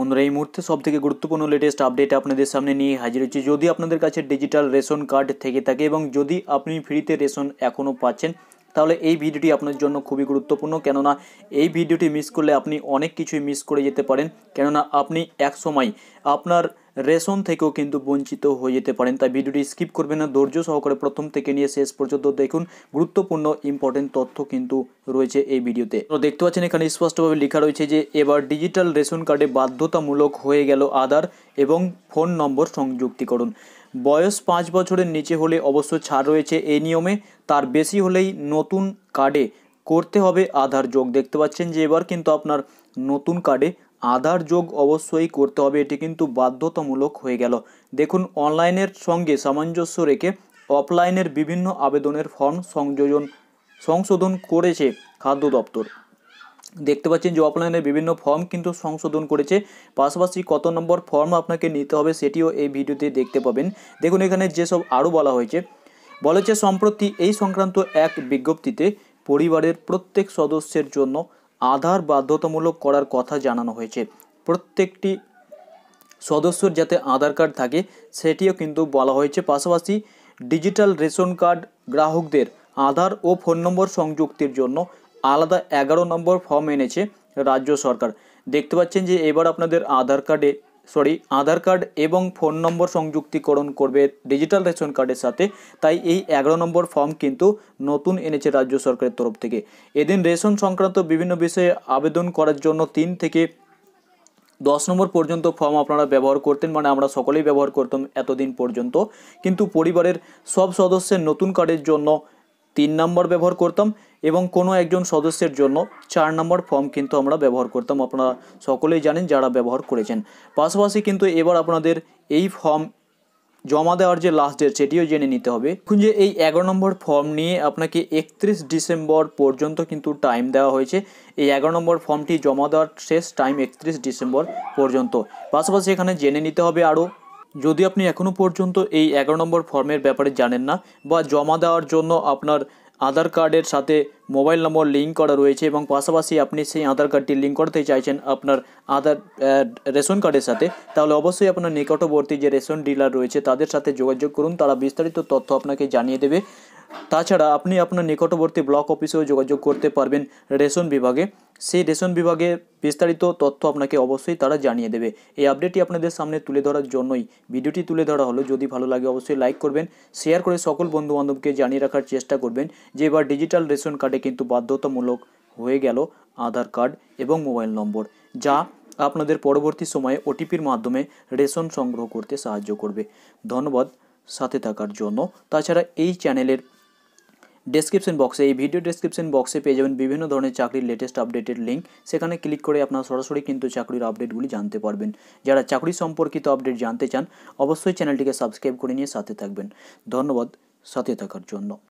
বন্ধুরা এই মুহূর্তে সব থেকে গুরুত্বপূর্ণ লেটেস্ট আপডেট আপনাদের সামনে নিয়ে হাজির হচ্ছে যদি আপনাদের কাছে ডিজিটাল রেশন কার্ড থেকে থাকে এবং যদি আপনি ফ্রিতে রেশন এখনও পাচ্ছেন তাহলে এই ভিডিওটি আপনার জন্য খুবই গুরুত্বপূর্ণ কেননা এই ভিডিওটি মিস করলে আপনি অনেক কিছুই মিস করে যেতে পারেন কেননা আপনি এক সময় আপনার রেশন থেকেও কিন্তু বঞ্চিত হয়ে যেতে পারেন তাই ভিডিওটি স্কিপ করবেন না ধৈর্য সহকারে প্রথম থেকে নিয়ে শেষ পর্যন্ত দেখুন গুরুত্বপূর্ণ ইম্পর্টেন্ট তথ্য কিন্তু রয়েছে এই ভিডিওতে তো দেখতে পাচ্ছেন এখানে স্পষ্টভাবে লেখা রয়েছে যে এবার ডিজিটাল রেশন কার্ডে বাধ্যতামূলক হয়ে গেল আধার এবং ফোন নম্বর সংযুক্তিকরণ বয়স পাঁচ বছরের নিচে হলে অবশ্য ছাড় রয়েছে এই নিয়মে তার বেশি হলেই নতুন কার্ডে করতে হবে আধার যোগ দেখতে পাচ্ছেন যে এবার কিন্তু আপনার নতুন কার্ডে আধার যোগ অবশ্যই করতে হবে এটি কিন্তু বাধ্যতামূলক হয়ে গেল দেখুন অনলাইনের সঙ্গে সামঞ্জস্য রেখে অফলাইনের বিভিন্ন আবেদনের ফর্ম সংযোজন সংশোধন করেছে খাদ্য দপ্তর দেখতে পাচ্ছেন যে অফলাইনের বিভিন্ন ফর্ম কিন্তু সংশোধন করেছে পাশাপাশি কত নম্বর ফর্ম আপনাকে নিতে হবে সেটিও এই ভিডিওতে দেখতে পাবেন দেখুন এখানে যেসব আরও বলা হয়েছে বলেছে সম্প্রতি এই সংক্রান্ত এক বিজ্ঞপ্তিতে পরিবারের প্রত্যেক সদস্যের জন্য আধার বাধ্যতামূলক করার কথা জানানো হয়েছে প্রত্যেকটি সদস্যর যাতে আধার কার্ড থাকে সেটিও কিন্তু বলা হয়েছে পাশাপাশি ডিজিটাল রেশন কার্ড গ্রাহকদের আধার ও ফোন নম্বর সংযুক্তির জন্য আলাদা এগারো নম্বর ফর্ম এনেছে রাজ্য সরকার দেখতে পাচ্ছেন যে এবার আপনাদের আধার কার্ডে সরি আধার কার্ড এবং ফোন নম্বর সংযুক্তিকরণ করবে ডিজিটাল রেশন কার্ডের সাথে তাই এই এগারো নম্বর ফর্ম কিন্তু নতুন এনেছে রাজ্য সরকারের তরফ থেকে এদিন রেশন সংক্রান্ত বিভিন্ন বিষয়ে আবেদন করার জন্য তিন থেকে দশ নম্বর পর্যন্ত ফর্ম আপনারা ব্যবহার করতেন মানে আমরা সকলেই ব্যবহার করতাম এতদিন পর্যন্ত কিন্তু পরিবারের সব সদস্যের নতুন কার্ডের জন্য তিন নম্বর ব্যবহার করতাম এবং কোনো একজন সদস্যের জন্য চার নম্বর ফর্ম কিন্তু আমরা ব্যবহার করতাম আপনারা সকলেই জানেন যারা ব্যবহার করেছেন পাশাপাশি কিন্তু এবার আপনাদের এই ফর্ম জমা দেওয়ার যে লাস্ট ডেট সেটিও জেনে নিতে হবে এখন যে এই এগারো নম্বর ফর্ম নিয়ে আপনাকে একত্রিশ ডিসেম্বর পর্যন্ত কিন্তু টাইম দেওয়া হয়েছে এই এগারো নম্বর ফর্মটি জমা দেওয়ার শেষ টাইম একত্রিশ ডিসেম্বর পর্যন্ত পাশাপাশি এখানে জেনে নিতে হবে আরও যদি আপনি এখনও পর্যন্ত এই এগারো নম্বর ফর্মের ব্যাপারে জানেন না বা জমা দেওয়ার জন্য আপনার আধার কার্ডের সাথে মোবাইল নম্বর লিঙ্ক করা রয়েছে এবং পাশাপাশি আপনি সেই আধার কার্ডটি লিঙ্ক করতে চাইছেন আপনার আধার রেশন কার্ডের সাথে তাহলে অবশ্যই আপনার নিকটবর্তী যে রেশন ডিলার রয়েছে তাদের সাথে যোগাযোগ করুন তারা বিস্তারিত তথ্য আপনাকে জানিয়ে দেবে তাছাড়া আপনি আপনার নিকটবর্তী ব্লক অফিসেও যোগাযোগ করতে পারবেন রেশন বিভাগে সেই রেশন বিভাগে বিস্তারিত তথ্য আপনাকে অবশ্যই তারা জানিয়ে দেবে এই আপডেটটি আপনাদের সামনে তুলে ধরার জন্যই ভিডিওটি তুলে ধরা হলো যদি ভালো লাগে অবশ্যই লাইক করবেন শেয়ার করে সকল বন্ধুবান্ধবকে জানিয়ে রাখার চেষ্টা করবেন যে এবার ডিজিটাল রেশন কার্ডে কিন্তু বাধ্যতামূলক হয়ে গেল আধার কার্ড এবং মোবাইল নম্বর যা আপনাদের পরবর্তী সময়ে ওটিপির মাধ্যমে রেশন সংগ্রহ করতে সাহায্য করবে ধন্যবাদ সাথে থাকার জন্য তাছাড়া এই চ্যানেলের ডেসক্রিপশন বক্সে এই ভিডিও ডেসক্রিপশন বক্সে পেয়ে যাবেন বিভিন্ন ধরনের চাকরির লেটেস্ট আপডেটেড লিঙ্ক সেখানে ক্লিক করে আপনারা সরাসরি কিন্তু চাকরির আপডেটগুলি জানতে পারবেন যারা চাকরি সম্পর্কিত আপডেট জানতে চান অবশ্যই চ্যানেলটিকে সাবস্ক্রাইব করে নিয়ে সাথে থাকবেন ধন্যবাদ সাথে থাকার জন্য